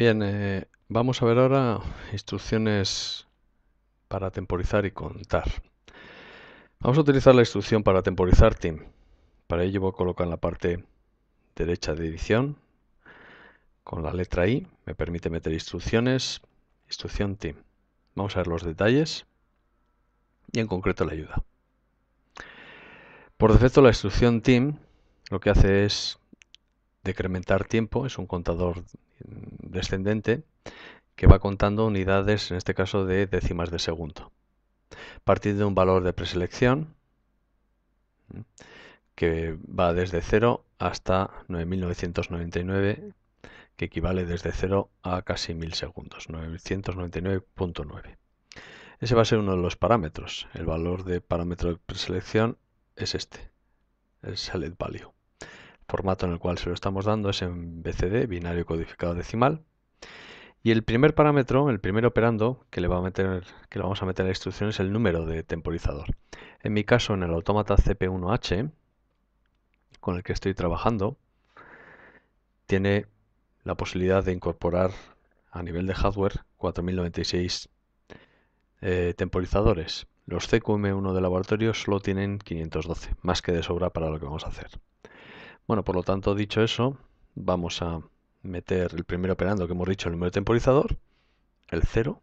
Bien, eh, vamos a ver ahora instrucciones para temporizar y contar. Vamos a utilizar la instrucción para temporizar team. Para ello voy a colocar en la parte derecha de edición con la letra I. Me permite meter instrucciones, instrucción team. Vamos a ver los detalles y en concreto la ayuda. Por defecto la instrucción team lo que hace es decrementar tiempo, es un contador descendente que va contando unidades, en este caso de décimas de segundo. partir de un valor de preselección que va desde 0 hasta 9999, que equivale desde 0 a casi 1000 segundos, 999.9. Ese va a ser uno de los parámetros. El valor de parámetro de preselección es este, el select value formato en el cual se lo estamos dando es en BCD, binario codificado decimal. Y el primer parámetro, el primer operando que le, va a meter, que vamos a meter a la instrucción es el número de temporizador. En mi caso, en el autómata CP1H, con el que estoy trabajando, tiene la posibilidad de incorporar a nivel de hardware 4096 eh, temporizadores. Los CQM1 de laboratorio solo tienen 512, más que de sobra para lo que vamos a hacer. Bueno, por lo tanto, dicho eso, vamos a meter el primer operando que hemos dicho, el número temporizador, el 0.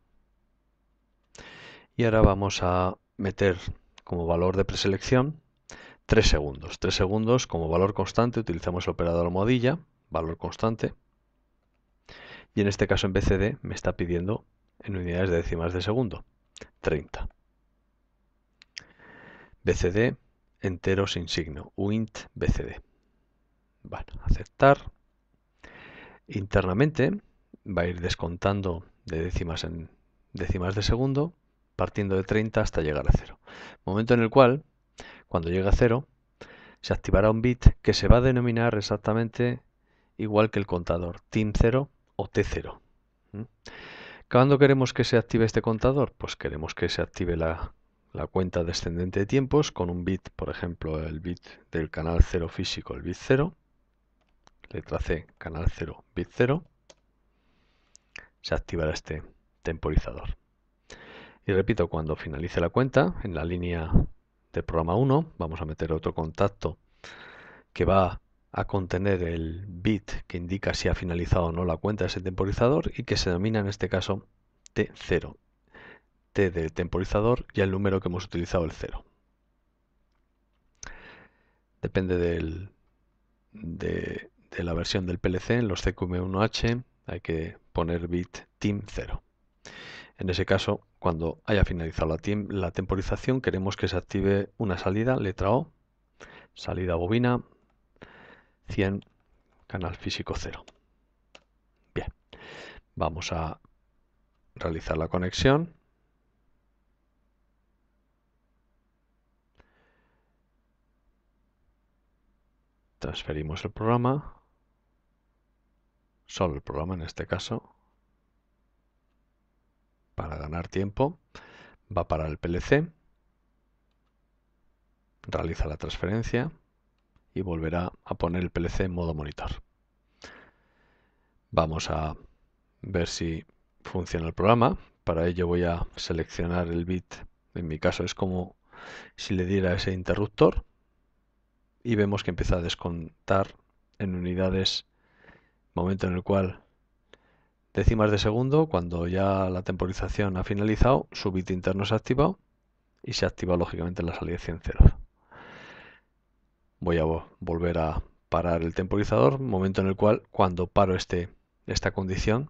Y ahora vamos a meter como valor de preselección 3 segundos. 3 segundos como valor constante utilizamos el operador modilla, valor constante. Y en este caso en BCD me está pidiendo en unidades de décimas de segundo, 30. BCD entero sin signo, uint BCD aceptar. Internamente va a ir descontando de décimas en décimas de segundo, partiendo de 30 hasta llegar a cero. Momento en el cual, cuando llegue a cero, se activará un bit que se va a denominar exactamente igual que el contador, TIM0 o T0. ¿Mm? ¿Cuándo queremos que se active este contador? Pues queremos que se active la, la, cuenta descendente de tiempos con un bit, por ejemplo, el bit del canal 0 físico, el bit 0, letra C, canal 0, bit 0, se activará este temporizador. Y repito, cuando finalice la cuenta, en la línea de programa 1, vamos a meter otro contacto que va a contener el bit que indica si ha finalizado o no la cuenta de ese temporizador y que se denomina en este caso T0. T del temporizador y el número que hemos utilizado, el 0. Depende del, de de la versión del PLC en los CQM1H hay que poner bit team 0. En ese caso, cuando haya finalizado la, la temporización, queremos que se active una salida, letra O, salida bobina, 100, canal físico 0. Bien, vamos a realizar la conexión. Transferimos el programa solo el programa en este caso, para ganar tiempo, va para el PLC, realiza la transferencia y volverá a poner el PLC en modo monitor. Vamos a ver si funciona el programa. Para ello voy a seleccionar el bit. En mi caso es como si le diera ese interruptor y vemos que empieza a descontar en unidades momento en el cual décimas de segundo, cuando ya la temporización ha finalizado, su bit interno se ha activado y se activa lógicamente la salida 100 Voy a volver a parar el temporizador, momento en el cual cuando paro este, esta condición,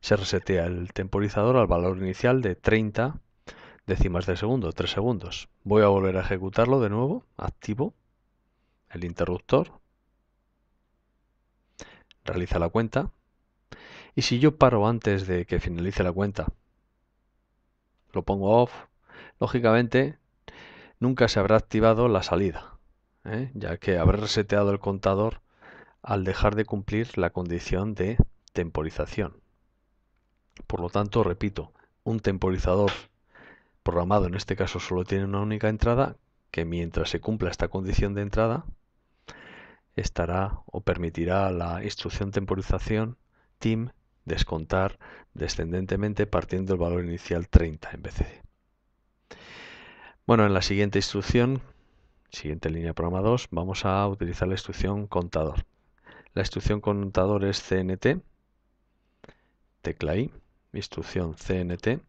se resetea el temporizador al valor inicial de 30 décimas de segundo, 3 segundos. Voy a volver a ejecutarlo de nuevo, activo el interruptor, realiza la cuenta. Y si yo paro antes de que finalice la cuenta, lo pongo off, lógicamente nunca se habrá activado la salida, ¿eh? ya que habrá reseteado el contador al dejar de cumplir la condición de temporización. Por lo tanto, repito, un temporizador programado en este caso solo tiene una única entrada, que mientras se cumpla esta condición de entrada, estará o permitirá a la instrucción temporización TIM descontar descendentemente partiendo del valor inicial 30 en vez de. Bueno, en la siguiente instrucción, siguiente línea programa 2, vamos a utilizar la instrucción contador. La instrucción contador es CNT, tecla I, instrucción CNT,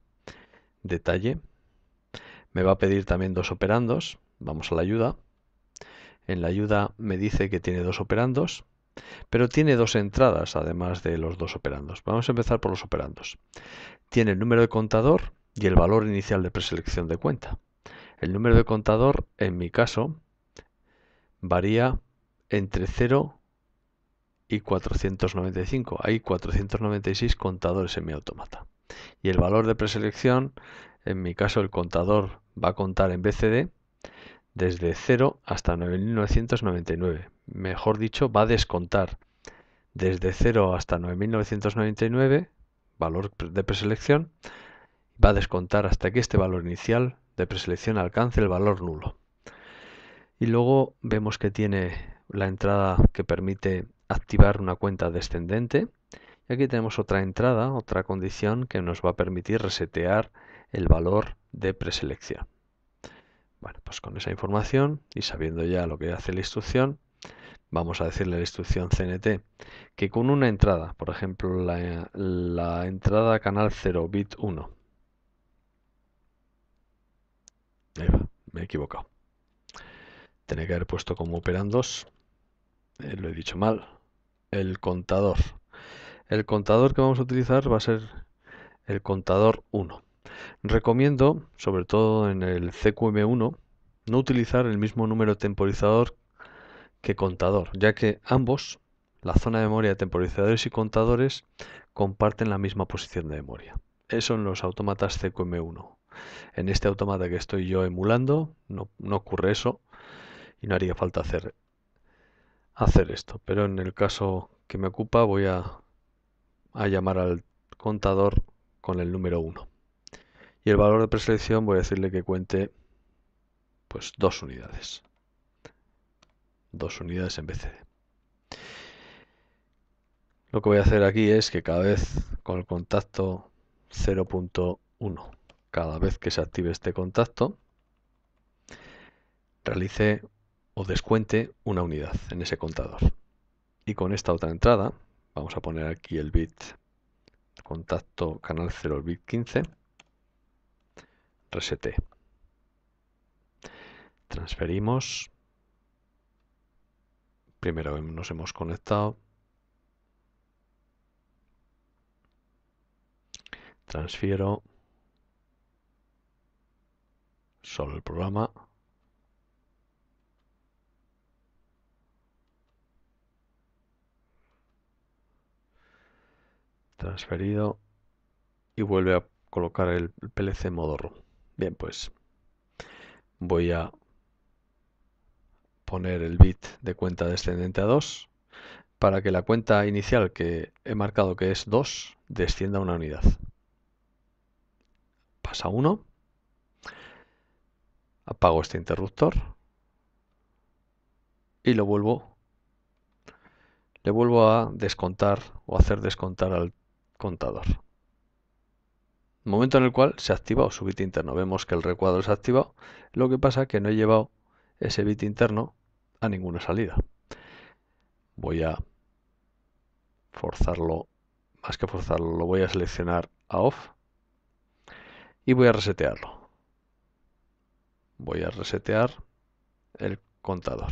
detalle. Me va a pedir también dos operandos, vamos a la ayuda. En la ayuda me dice que tiene dos operandos, pero tiene dos entradas además de los dos operandos. Vamos a empezar por los operandos. Tiene el número de contador y el valor inicial de preselección de cuenta. El número de contador, en mi caso, varía entre 0 y 495. Hay 496 contadores en mi automata. Y el valor de preselección, en mi caso el contador va a contar en BCD desde 0 hasta 9.999. Mejor dicho, va a descontar desde 0 hasta 9.999, valor de preselección, va a descontar hasta que este valor inicial de preselección alcance el valor nulo. Y luego vemos que tiene la entrada que permite activar una cuenta descendente. Y aquí tenemos otra entrada, otra condición que nos va a permitir resetear el valor de preselección. Bueno, pues con esa información y sabiendo ya lo que hace la instrucción, vamos a decirle a la instrucción CNT que con una entrada, por ejemplo la, entrada canal 0 bit 1, me he equivocado, tenía que haber puesto como operandos. Eh, lo he dicho mal, el contador. El contador que vamos a utilizar va a ser el contador 1. Recomiendo, sobre todo en el CQM1, no utilizar el mismo número temporizador que contador, ya que ambos, la zona de memoria de temporizadores y contadores, comparten la misma posición de memoria. Eso en los autómatas CQM1. En este automata que estoy yo emulando, no, ocurre eso y no haría falta hacer, esto. Pero en el caso que me ocupa, voy a, a llamar al contador con el número 1. Y el valor de preselección voy a decirle que cuente pues dos unidades. Dos unidades en BCD. Lo que voy a hacer aquí es que cada vez con el contacto 0.1, cada vez que se active este contacto, realice o descuente una unidad en ese contador. Y con esta otra entrada, vamos a poner aquí el bit contacto canal 0, bit 15, reset. Transferimos. Primero nos hemos conectado. Transfiero solo el programa. Transferido y vuelve a colocar el PLC en modo Bien, pues voy a poner el bit de cuenta descendente a 2 para que la cuenta inicial que he marcado que es 2 descienda una unidad. Pasa 1. Apago este interruptor y lo vuelvo le vuelvo a descontar o hacer descontar al contador momento en el cual se ha activado su bit interno. Vemos que el recuadro se ha activado, lo que pasa es que no he llevado ese bit interno a ninguna salida. Voy a forzarlo, más que forzarlo, lo voy a seleccionar a off y voy a resetearlo. Voy a resetear el contador.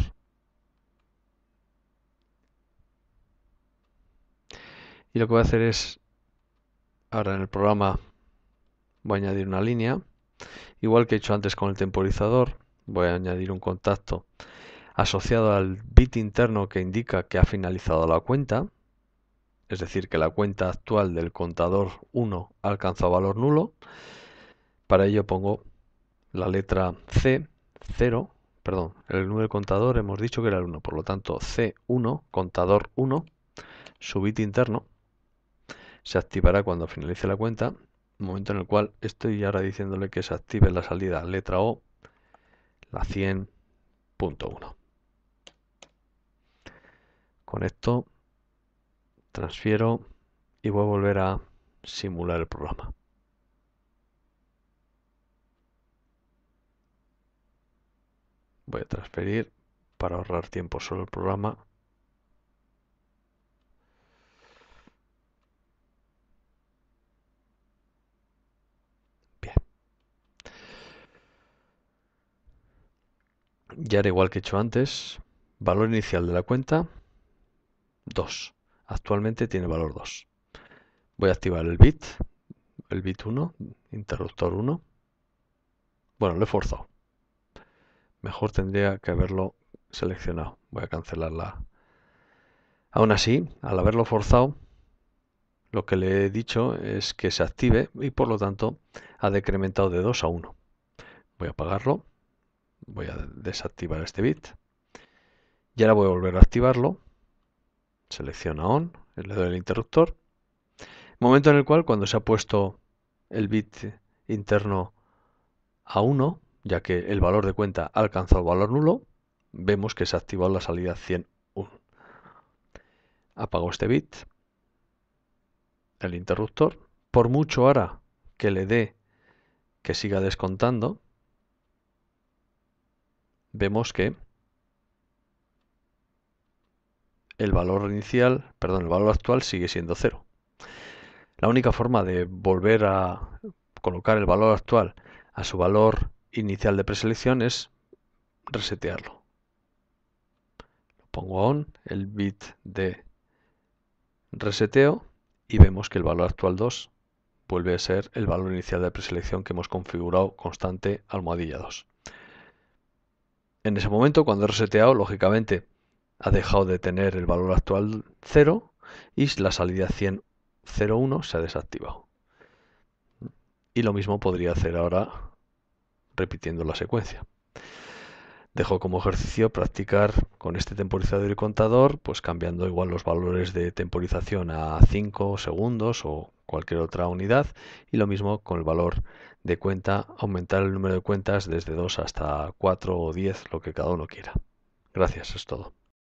Y lo que voy a hacer es, ahora en el programa voy a añadir una línea, igual que he hecho antes con el temporizador, voy a añadir un contacto asociado al bit interno que indica que ha finalizado la cuenta, es decir, que la cuenta actual del contador 1 alcanzó valor nulo. Para ello pongo la letra C, 0, perdón, el número del contador hemos dicho que era el 1, por lo tanto C1, contador 1, su bit interno, se activará cuando finalice la cuenta momento en el cual estoy ahora diciéndole que se active la salida letra O, la 100.1. Con esto transfiero y voy a volver a simular el programa. Voy a transferir para ahorrar tiempo solo el programa Ya era igual que he hecho antes, valor inicial de la cuenta 2. Actualmente tiene valor 2. Voy a activar el bit, el bit 1, interruptor 1. Bueno, lo he forzado. Mejor tendría que haberlo seleccionado. Voy a cancelarla. Aún así, al haberlo forzado, lo que le he dicho es que se active y por lo tanto ha decrementado de 2 a 1. Voy a apagarlo. Voy a desactivar este bit. Y ahora voy a volver a activarlo. Selecciono on, le doy el interruptor. Momento en el cual cuando se ha puesto el bit interno a 1, ya que el valor de cuenta alcanzó el valor nulo, vemos que se ha activado la salida 101. Apago este bit, el interruptor. Por mucho ahora que le dé que siga descontando, vemos que el valor inicial, perdón, el valor actual sigue siendo cero. La única forma de volver a colocar el valor actual a su valor inicial de preselección es resetearlo. Lo pongo on, el bit de reseteo y vemos que el valor actual 2 vuelve a ser el valor inicial de preselección que hemos configurado constante almohadilla 2 en ese momento, cuando he reseteado, lógicamente ha dejado de tener el valor actual 0 y la salida 100 se ha desactivado. Y lo mismo podría hacer ahora repitiendo la secuencia. Dejo como ejercicio practicar con este temporizador y contador, pues cambiando igual los valores de temporización a 5 segundos o cualquier otra unidad y lo mismo con el valor de cuenta, aumentar el número de cuentas desde 2 hasta 4 o 10, lo que cada uno quiera. Gracias, es todo.